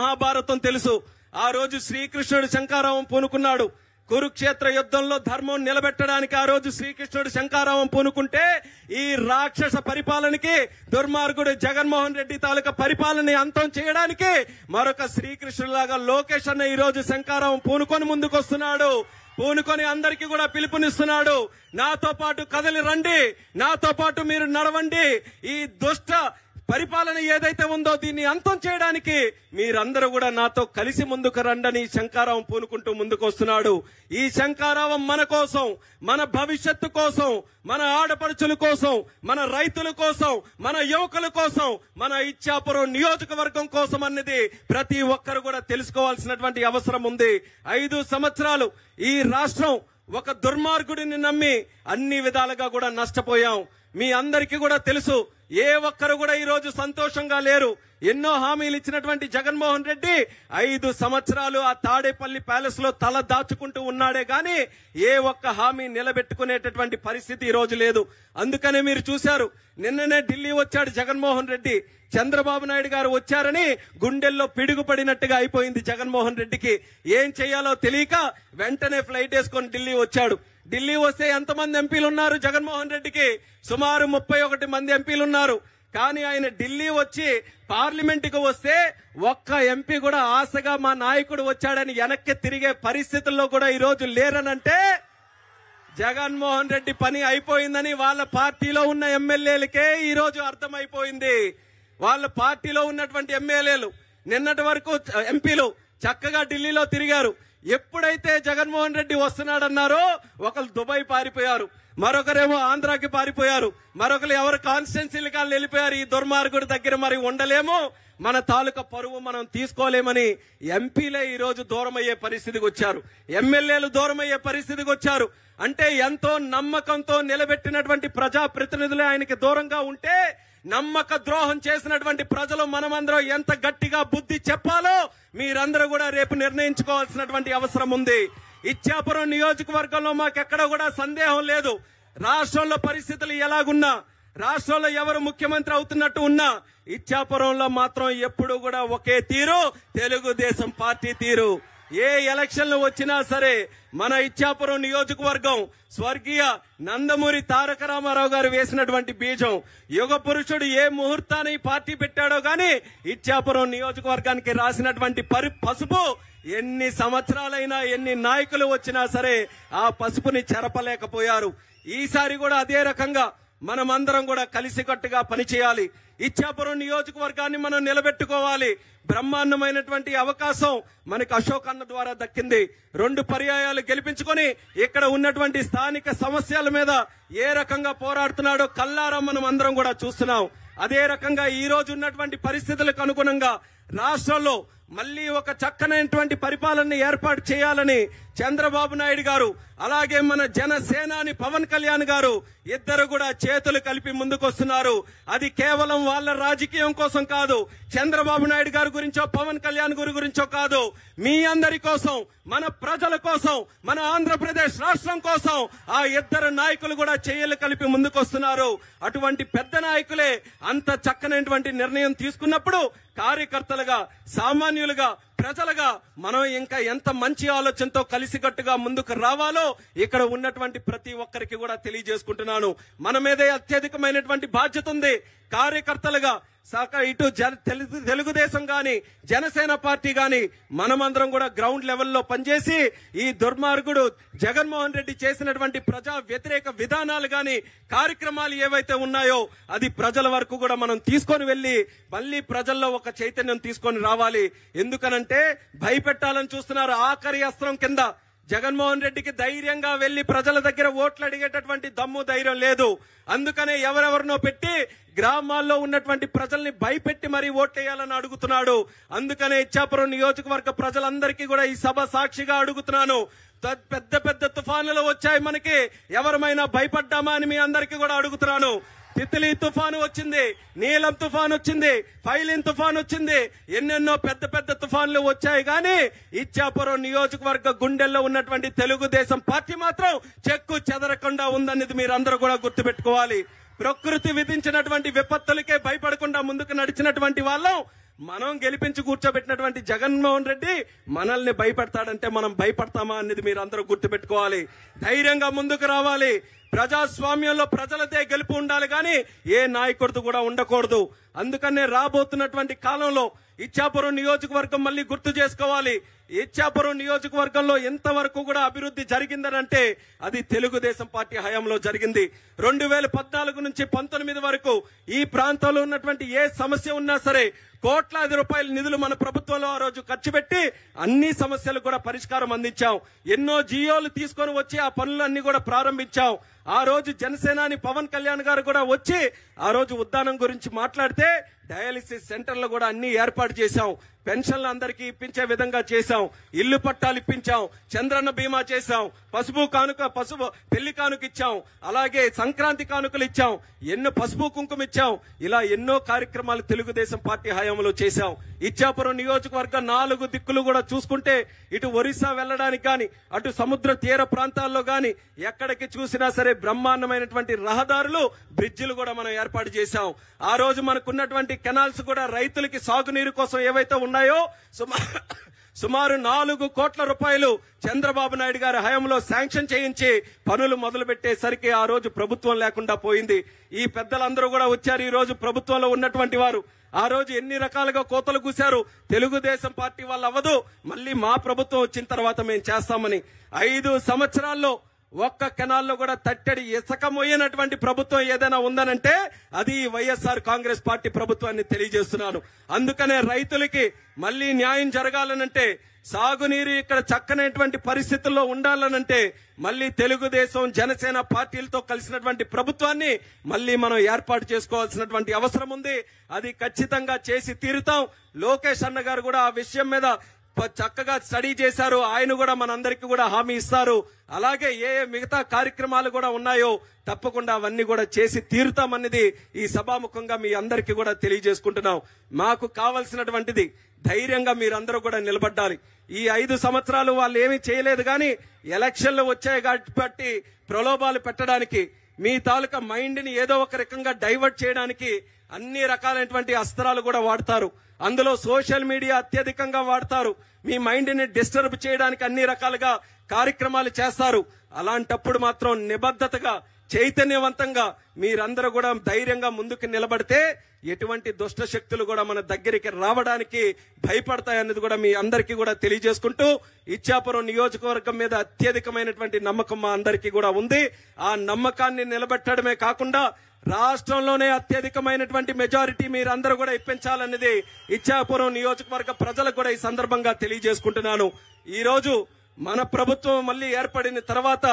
మహాభారతం తెలుసు ఆ రోజు శ్రీకృష్ణుడు శంకారావం పూనుకున్నాడు కురుక్షేత్ర యుద్ధంలో ధర్మం నిలబెట్టడానికి ఆ రోజు శ్రీకృష్ణుడు శంకారావం పూనుకుంటే ఈ రాక్షస పరిపాలనకి దుర్మార్గుడు జగన్మోహన్ రెడ్డి తాలూకా పరిపాలన అంతం చేయడానికి మరొక శ్రీకృష్ణులాగా లోకేష్ అన్న ఈ రోజు శంకారావం పూనుకొని ముందుకొస్తున్నాడు పూనుకొని అందరికీ కూడా పిలుపునిస్తున్నాడు నాతో పాటు కదలి రండి నాతో పాటు మీరు నడవండి ఈ దుష్ట పరిపాలన ఏదైతే ఉందో దీన్ని అంతం చేయడానికి మీరందరూ కూడా నాతో కలిసి ముందుకు రండని శంకారావం పూనుకుంటూ ముందుకు వస్తున్నాడు ఈ శంకారావం మన కోసం మన భవిష్యత్తు కోసం మన ఆడపడుచుల కోసం మన రైతుల కోసం మన యువకుల కోసం మన ఇచ్చాపురం నియోజకవర్గం కోసం అన్నది ప్రతి ఒక్కరు కూడా తెలుసుకోవాల్సినటువంటి అవసరం ఉంది ఐదు సంవత్సరాలు ఈ రాష్ట్రం ఒక దుర్మార్గుడిని నమ్మి అన్ని విధాలుగా కూడా నష్టపోయాం మీ అందరికీ కూడా తెలుసు ఏ ఒక్కరు కూడా ఈరోజు సంతోషంగా లేరు ఎన్నో హామీలు ఇచ్చినటువంటి జగన్మోహన్ రెడ్డి ఐదు సంవత్సరాలు ఆ తాడేపల్లి ప్యాలెస్ లో తల దాచుకుంటూ ఉన్నాడే గాని ఏ ఒక్క హామీ నిలబెట్టుకునేటటువంటి పరిస్థితి ఈ రోజు లేదు అందుకనే మీరు చూశారు నిన్ననే ఢిల్లీ వచ్చాడు జగన్మోహన్ రెడ్డి చంద్రబాబు నాయుడు గారు వచ్చారని గుండెల్లో పిడుగుపడినట్టుగా అయిపోయింది జగన్మోహన్ రెడ్డికి ఏం చేయాలో తెలియక వెంటనే ఫ్లైట్ వేసుకొని ఢిల్లీ వచ్చాడు ఢిల్లీ వస్తే ఎంతమంది ఎంపీలు ఉన్నారు జగన్మోహన్ రెడ్డికి సుమారు ముప్పై ఒకటి మంది ఎంపీలు ఉన్నారు కానీ ఆయన ఢిల్లీ వచ్చి కు వస్తే ఒక్క ఎంపీ కూడా ఆశగా మా నాయకుడు వచ్చాడని వెనక్కి తిరిగే పరిస్థితుల్లో కూడా ఈరోజు లేరనంటే జగన్మోహన్ రెడ్డి పని అయిపోయిందని వాళ్ళ పార్టీలో ఉన్న ఎమ్మెల్యేలకే ఈరోజు అర్థమైపోయింది వాళ్ళ పార్టీలో ఉన్నటువంటి ఎమ్మెల్యేలు నిన్నటి వరకు ఎంపీలు చక్కగా ఢిల్లీలో తిరిగారు ఎప్పుడైతే జగన్మోహన్ రెడ్డి వస్తున్నాడన్నారో ఒకళ్ళు దుబాయ్ పారిపోయారు మరొకరేమో ఆంధ్రాకి పారిపోయారు మరొకరు ఎవరు కాన్స్టెన్సీలు కానీ వెళ్ళిపోయారు ఈ దుర్మార్గుడి దగ్గర మరి ఉండలేమో మన తాలూకా పరువు మనం తీసుకోలేమని ఎంపీలే ఈరోజు దూరమయ్యే పరిస్థితికి వచ్చారు ఎమ్మెల్యేలు దూరమయ్యే పరిస్థితికి వచ్చారు అంటే ఎంతో నమ్మకంతో నిలబెట్టినటువంటి ప్రజాప్రతినిధులే ఆయనకి దూరంగా ఉంటే నమ్మక ద్రోహం చేసినటువంటి ప్రజలు మనమందరం ఎంత గట్టిగా బుద్ధి చెప్పాలో మీరందరూ కూడా రేపు నిర్ణయించుకోవాల్సినటువంటి అవసరం ఉంది ఇచ్చాపురం నియోజకవర్గంలో మాకెక్కడ కూడా సందేహం లేదు రాష్ట్రంలో పరిస్థితులు ఎలాగున్నా రాష్ట్రంలో ఎవరు ముఖ్యమంత్రి అవుతున్నట్టు ఉన్నా ఇచ్చాపురంలో మాత్రం ఎప్పుడు కూడా ఒకే తీరు తెలుగుదేశం పార్టీ తీరు ఏ ఎలక్షన్లు వచ్చినా సరే మన ఇచ్చాపురం నియోజకవర్గం స్వర్గీయ నందమూరి తారక రామారావు గారు వేసినటువంటి బీజం యుగ పురుషుడు ఏ ముహూర్తాన్ని పార్టీ పెట్టాడో గాని ఇచ్చాపురం నియోజకవర్గానికి రాసినటువంటి పరి పసుపు ఎన్ని సంవత్సరాలైనా ఎన్ని నాయకులు వచ్చినా సరే ఆ పసుపుని చెరపలేకపోయారు ఈసారి కూడా అదే రకంగా మనమందరం కూడా కలిసికట్టుగా పనిచేయాలి ఇచ్చాపురం నియోజకవర్గాన్ని మనం నిలబెట్టుకోవాలి బ్రహ్మాండమైనటువంటి అవకాశం మనకు అశోక్ అన్న ద్వారా దక్కింది రెండు పర్యాయాలు గెలిపించుకొని ఇక్కడ ఉన్నటువంటి స్థానిక సమస్యల మీద ఏ రకంగా పోరాడుతున్నాడో కల్లారం మనం అందరం కూడా చూస్తున్నాం అదే రకంగా ఈ రోజు ఉన్నటువంటి పరిస్థితులకు అనుగుణంగా రాష్ట్రంలో మళ్ళీ ఒక చక్కనైనటువంటి పరిపాలన ఏర్పాటు చేయాలని చంద్రబాబు నాయుడు గారు అలాగే మన జనసేనాని పవన్ కళ్యాణ్ గారు ఇద్దరు కూడా చేతులు కలిపి ముందుకొస్తున్నారు అది కేవలం వాళ్ళ రాజకీయం కోసం కాదు చంద్రబాబు నాయుడు గారి గురించో పవన్ కళ్యాణ్ గారి గురించో కాదు మీ అందరి కోసం మన ప్రజల కోసం మన ఆంధ్రప్రదేశ్ రాష్ట్రం కోసం ఆ ఇద్దరు నాయకులు కూడా చేయలు కలిపి ముందుకొస్తున్నారు అటువంటి పెద్ద నాయకులే అంత చక్కనటువంటి నిర్ణయం తీసుకున్నప్పుడు కార్యకర్తలుగా సామాన్యులుగా ప్రజలుగా మనం ఇంకా ఎంత మంచి ఆలోచనతో కలిసికట్టుగా ముందుకు రావాలో ఇక్కడ ఉన్నటువంటి ప్రతి ఒక్కరికి కూడా తెలియజేసుకుంటున్నాను మన మీదే అత్యధికమైనటువంటి బాధ్యత ఉంది కార్యకర్తలుగా సహకార ఇటు తెలుగు తెలుగుదేశం కానీ జనసేన పార్టీ కానీ మనమందరం కూడా గ్రౌండ్ లెవెల్లో పనిచేసి ఈ దుర్మార్గుడు జగన్మోహన్ రెడ్డి చేసినటువంటి ప్రజా వ్యతిరేక విధానాలు కానీ కార్యక్రమాలు ఏవైతే ఉన్నాయో అది ప్రజల వరకు కూడా మనం తీసుకొని వెళ్ళి మళ్ళీ ప్రజల్లో ఒక చైతన్యం తీసుకొని రావాలి ఎందుకనంటే భయపెట్టాలని చూస్తున్నారు ఆఖరి అస్త్రం కింద జగన్మోహన్ రెడ్డికి ధైర్యంగా వెళ్లి ప్రజల దగ్గర ఓట్లు అడిగేటటువంటి దమ్ము ధైర్యం లేదు అందుకనే ఎవరెవరినో పెట్టి గ్రామాల్లో ఉన్నటువంటి ప్రజల్ని భయపెట్టి మరీ ఓట్లేయాలని అడుగుతున్నాడు అందుకనే ఇచ్చాపురం నియోజకవర్గ ప్రజలందరికీ కూడా ఈ సభ సాక్షిగా అడుగుతున్నాను పెద్ద పెద్ద తుఫానులు వచ్చాయి మనకి ఎవరమైనా భయపడ్డామా అని మీ అందరికీ కూడా అడుగుతున్నాను తిత్లీ తుఫాను వచ్చింది నీలం తుఫాన్ వచ్చింది ఫైలిన్ తుఫాన్ వచ్చింది ఎన్నెన్నో పెద్ద పెద్ద తుఫాన్లు వచ్చాయి కానీ ఇచ్చాపురం నియోజకవర్గ గుండెల్లో ఉన్నటువంటి తెలుగుదేశం పార్టీ మాత్రం చెక్కు చెదరకుండా ఉందన్నది మీరందరూ కూడా గుర్తుపెట్టుకోవాలి ప్రకృతి విధించినటువంటి విపత్తులకే భయపడకుండా ముందుకు నడిచినటువంటి వాళ్ళం మనం గెలిపించి కూర్చోబెట్టినటువంటి జగన్మోహన్ రెడ్డి మనల్ని భయపెడతాడంటే మనం భయపడతామా అనేది మీరు అందరూ గుర్తుపెట్టుకోవాలి ధైర్యంగా ముందుకు రావాలి ప్రజాస్వామ్యంలో ప్రజలదే గెలుపు ఉండాలి కానీ ఏ నాయకుడితో కూడా ఉండకూడదు అందుకనే రాబోతున్నటువంటి కాలంలో ఇచ్చాపురం నియోజకవర్గం మళ్ళీ గుర్తు చేసుకోవాలి ఇచ్చాపురం నియోజకవర్గంలో ఎంతవరకు కూడా అభివృద్ధి జరిగిందనంటే అది తెలుగుదేశం పార్టీ హయాంలో జరిగింది రెండు వేల పద్నాలుగు నుంచి పంతొమ్మిది వరకు ఈ ప్రాంతంలో ఉన్నటువంటి ఏ సమస్య ఉన్నా సరే కోట్లాది రూపాయల నిధులు మన ప్రభుత్వంలో ఆ రోజు ఖర్చు పెట్టి అన్ని సమస్యలు కూడా పరిష్కారం అందించాం ఎన్నో జియోలు తీసుకొని వచ్చి ఆ పనులన్నీ కూడా ప్రారంభించాం ఆ రోజు జనసేనాని పవన్ కళ్యాణ్ గారు కూడా వచ్చి ఆ రోజు ఉద్దానం గురించి మాట్లాడితే డయాలిసిస్ సెంటర్లు కూడా అన్ని ఏర్పాటు చేశాం పెన్షన్లు అందరికీ ఇప్పించే విధంగా చేశాం ఇల్లు పట్టాలు ఇప్పించాం చంద్రన్న బీమా చేశాం పసుపు కానుక పసుపు పెళ్లి కానుక ఇచ్చాం అలాగే సంక్రాంతి కానుకలు ఇచ్చాం ఎన్నో పసుపు కుంకుమ ఇచ్చాం ఇలా ఎన్నో కార్యక్రమాలు తెలుగుదేశం పార్టీ హయాంలో చేశాం ఇచ్చాపురం నియోజకవర్గం నాలుగు దిక్కులు కూడా చూసుకుంటే ఇటు ఒరిస్సా వెళ్ళడానికి కానీ అటు సముద్ర తీర ప్రాంతాల్లో కానీ ఎక్కడికి చూసినా సరే బ్రహ్మాండమైనటువంటి రహదారులు బ్రిడ్జిలు కూడా మనం ఏర్పాటు చేశాం ఆ రోజు మనకున్నటువంటి కెనాల్స్ కూడా రైతులకి సాగునీరు కోసం ఏవైతే ఉన్నాయో ఉన్నాయో సుమారు సుమారు నాలుగు కోట్ల రూపాయలు చంద్రబాబు నాయుడు గారి హయాంలో శాంక్షన్ చేయించి పనులు మొదలుపెట్టేసరికి ఆ రోజు ప్రభుత్వం లేకుండా పోయింది ఈ పెద్దలందరూ కూడా వచ్చారు ఈ రోజు ప్రభుత్వంలో ఉన్నటువంటి వారు ఆ రోజు ఎన్ని రకాలుగా కోతలు కూశారు తెలుగుదేశం పార్టీ వాళ్ళు అవ్వదు మళ్ళీ మా ప్రభుత్వం వచ్చిన తర్వాత మేము చేస్తామని ఐదు సంవత్సరాల్లో ఒక్క కెనాల్లో కూడా తట్టడి ఇసుక మోయనటువంటి ప్రభుత్వం ఏదైనా ఉందనంటే అది వైఎస్ఆర్ కాంగ్రెస్ పార్టీ ప్రభుత్వాన్ని తెలియజేస్తున్నాను అందుకనే రైతులకి మళ్లీ న్యాయం జరగాలనంటే సాగునీరు ఇక్కడ చక్కనటువంటి పరిస్థితుల్లో ఉండాలనంటే మళ్లీ తెలుగుదేశం జనసేన పార్టీలతో కలిసినటువంటి ప్రభుత్వాన్ని మళ్లీ మనం ఏర్పాటు చేసుకోవాల్సినటువంటి అవసరం ఉంది అది ఖచ్చితంగా చేసి తీరుతాం లోకేష్ అన్న గారు కూడా ఆ విషయం మీద చక్కగా స్టడీ చేశారు ఆయన కూడా మనందరికీ కూడా హామీ ఇస్తారు అలాగే ఏ ఏ మిగతా కార్యక్రమాలు కూడా ఉన్నాయో తప్పకుండా అవన్నీ కూడా చేసి తీరుతామన్నది ఈ సభాముఖంగా మీ అందరికీ కూడా తెలియజేసుకుంటున్నాం మాకు కావలసినటువంటిది ధైర్యంగా మీరందరూ కూడా నిలబడ్డాలి ఈ ఐదు సంవత్సరాలు వాళ్ళు ఏమీ చేయలేదు కానీ ఎలక్షన్లు వచ్చాయి కాబట్టి ప్రలోభాలు పెట్టడానికి మీ తాలూకా మైండ్ని ఏదో ఒక రకంగా డైవర్ట్ చేయడానికి అన్ని రకాలైనటువంటి అస్త్రాలు కూడా వాడతారు అందులో సోషల్ మీడియా అత్యధికంగా వాడతారు మీ మైండ్ని డిస్టర్బ్ చేయడానికి అన్ని రకాలుగా కార్యక్రమాలు చేస్తారు అలాంటప్పుడు మాత్రం నిబద్ధతగా చైతన్యవంతంగా మీరందరూ కూడా ధైర్యంగా ముందుకు నిలబడితే ఎటువంటి దుష్ట శక్తులు కూడా మన దగ్గరికి రావడానికి భయపడతాయన్నది కూడా మీ అందరికీ కూడా తెలియజేసుకుంటూ ఇచ్చాపురం నియోజకవర్గం మీద అత్యధికమైనటువంటి నమ్మకం మా అందరికీ కూడా ఉంది ఆ నమ్మకాన్ని నిలబెట్టడమే కాకుండా రాష్ట్రంలోనే అత్యధికమైనటువంటి మెజారిటీ మీరందరూ కూడా ఇప్పించాలన్నది ఇచ్చాపురం నియోజకవర్గ ప్రజలకు కూడా ఈ సందర్భంగా తెలియజేసుకుంటున్నాను ఈ రోజు మన ప్రభుత్వం మళ్ళీ ఏర్పడిన తర్వాత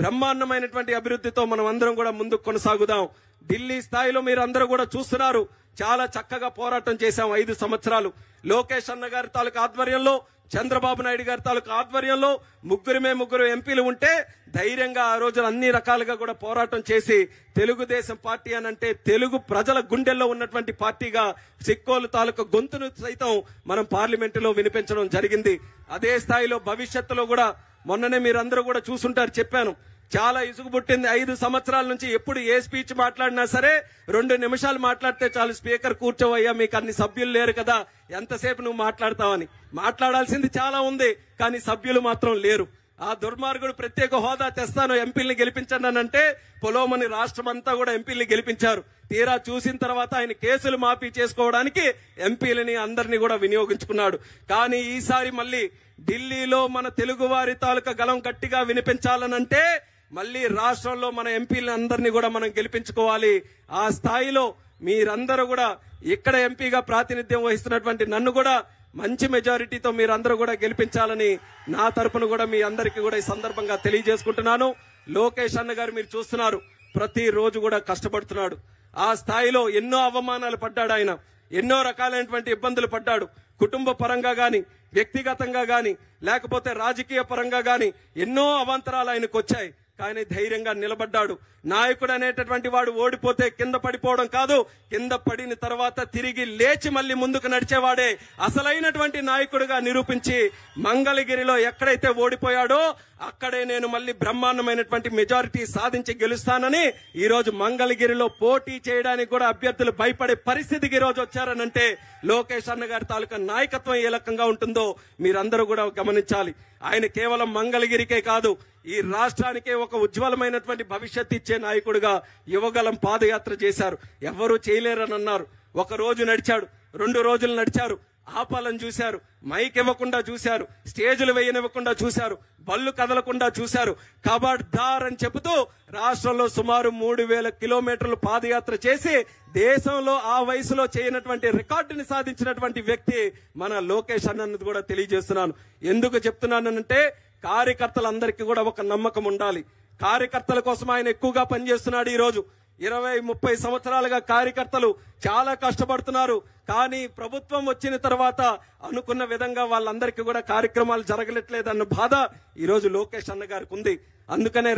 బ్రహ్మాండమైనటువంటి అభివృద్ధితో మనం అందరం కూడా ముందుకు కొనసాగుదాం ఢిల్లీ స్థాయిలో మీరు అందరూ కూడా చూస్తున్నారు చాలా చక్కగా పోరాటం చేశాం ఐదు సంవత్సరాలు లోకేష్ అన్న గారి తాలూకు ఆధ్వర్యంలో చంద్రబాబు నాయుడు గారి తాలూకు ఆధ్వర్యంలో ముగ్గురుమే ముగ్గురు ఎంపీలు ఉంటే ధైర్యంగా ఆ రోజున అన్ని రకాలుగా కూడా పోరాటం చేసి తెలుగుదేశం పార్టీ అనంటే తెలుగు ప్రజల గుండెల్లో ఉన్నటువంటి పార్టీగా సిక్కోలు తాలూకు గొంతును సైతం మనం పార్లమెంటులో వినిపించడం జరిగింది అదే స్థాయిలో భవిష్యత్తులో కూడా మొన్ననే మీరందరూ కూడా చూసుంటారు చెప్పాను చాలా ఇసుగు పుట్టింది ఐదు సంవత్సరాల నుంచి ఎప్పుడు ఏ స్పీచ్ మాట్లాడినా సరే రెండు నిమిషాలు మాట్లాడితే చాలు స్పీకర్ కూర్చోవయ్యా మీకు అన్ని సభ్యులు లేరు కదా ఎంతసేపు నువ్వు మాట్లాడతావని మాట్లాడాల్సింది చాలా ఉంది కానీ సభ్యులు మాత్రం లేరు ఆ దుర్మార్గుడు ప్రత్యేక హోదా తెస్తాను ఎంపీల్ని గెలిపించండి అని అంటే పొలోమని రాష్ట్రం అంతా కూడా ఎంపీల్ని గెలిపించారు తీరా చూసిన తర్వాత ఆయన కేసులు మాఫీ చేసుకోవడానికి ఎంపీలని అందరినీ కూడా వినియోగించుకున్నాడు కానీ ఈసారి మళ్ళీ ఢిల్లీలో మన తెలుగువారి తాలూకా గలం గట్టిగా వినిపించాలనంటే మళ్ళీ రాష్ట్రంలో మన ఎంపీలందరినీ కూడా మనం గెలిపించుకోవాలి ఆ స్థాయిలో మీరందరూ కూడా ఇక్కడ ఎంపీగా ప్రాతినిధ్యం వహిస్తున్నటువంటి నన్ను కూడా మంచి మెజారిటీతో మీరందరూ కూడా గెలిపించాలని నా తరపున కూడా మీ అందరికీ కూడా ఈ సందర్భంగా తెలియజేసుకుంటున్నాను లోకేష్ అన్న గారు మీరు చూస్తున్నారు ప్రతిరోజు కూడా కష్టపడుతున్నాడు ఆ స్థాయిలో ఎన్నో అవమానాలు పడ్డాడు ఆయన ఎన్నో రకాలైనటువంటి ఇబ్బందులు పడ్డాడు కుటుంబ పరంగా గాని వ్యక్తిగతంగా గాని లేకపోతే రాజకీయ పరంగా గాని ఎన్నో అవాంతరాలు ఆయనకు వచ్చాయి కానీ ధైర్యంగా నిలబడ్డాడు నాయకుడు అనేటటువంటి వాడు ఓడిపోతే కింద పడిపోవడం కాదు కింద పడిన తర్వాత తిరిగి లేచి మళ్ళీ ముందుకు నడిచేవాడే అసలైనటువంటి నాయకుడుగా నిరూపించి మంగళగిరిలో ఎక్కడైతే ఓడిపోయాడో అక్కడే నేను మళ్ళీ బ్రహ్మాండమైనటువంటి మెజారిటీ సాధించి గెలుస్తానని ఈ రోజు మంగళగిరిలో పోటీ చేయడానికి కూడా అభ్యర్థులు భయపడే పరిస్థితికి ఈ రోజు వచ్చారనంటే లోకేష్ అన్న గారి తాలూకా నాయకత్వం ఏ రకంగా ఉంటుందో మీరందరూ కూడా గమనించాలి ఆయన కేవలం మంగళగిరికే కాదు ఈ రాష్ట్రానికే ఒక ఉజ్వలమైనటువంటి భవిష్యత్ ఇచ్చే నాయకుడుగా యువగలం పాదయాత్ర చేశారు ఎవరూ చేయలేరని అన్నారు ఒక రోజు నడిచాడు రెండు రోజులు నడిచారు ఆపాలని చూశారు మైక్ ఇవ్వకుండా చూశారు స్టేజులు వేయనివ్వకుండా చూశారు బళ్ళు కదలకుండా చూశారు కబడ్దార్ అని చెబుతూ రాష్ట్రంలో సుమారు మూడు వేల కిలోమీటర్లు పాదయాత్ర చేసి దేశంలో ఆ వయసులో చేయనటువంటి రికార్డుని సాధించినటువంటి వ్యక్తి మన లోకేష్ అన్నది కూడా తెలియజేస్తున్నాను ఎందుకు చెప్తున్నానంటే కార్యకర్తలందరికీ కూడా ఒక నమ్మకం ఉండాలి కార్యకర్తల కోసం ఆయన ఎక్కువగా పనిచేస్తున్నాడు ఈ రోజు ఇరవై ముప్పై సంవత్సరాలుగా కార్యకర్తలు చాలా కష్టపడుతున్నారు కానీ ప్రభుత్వం వచ్చిన తర్వాత అనుకున్న విధంగా వాళ్ళందరికీ కూడా కార్యక్రమాలు జరగలేట్లేదన్న బాధ ఈరోజు లోకేష్ అన్న గారికి ఉంది అందుకనే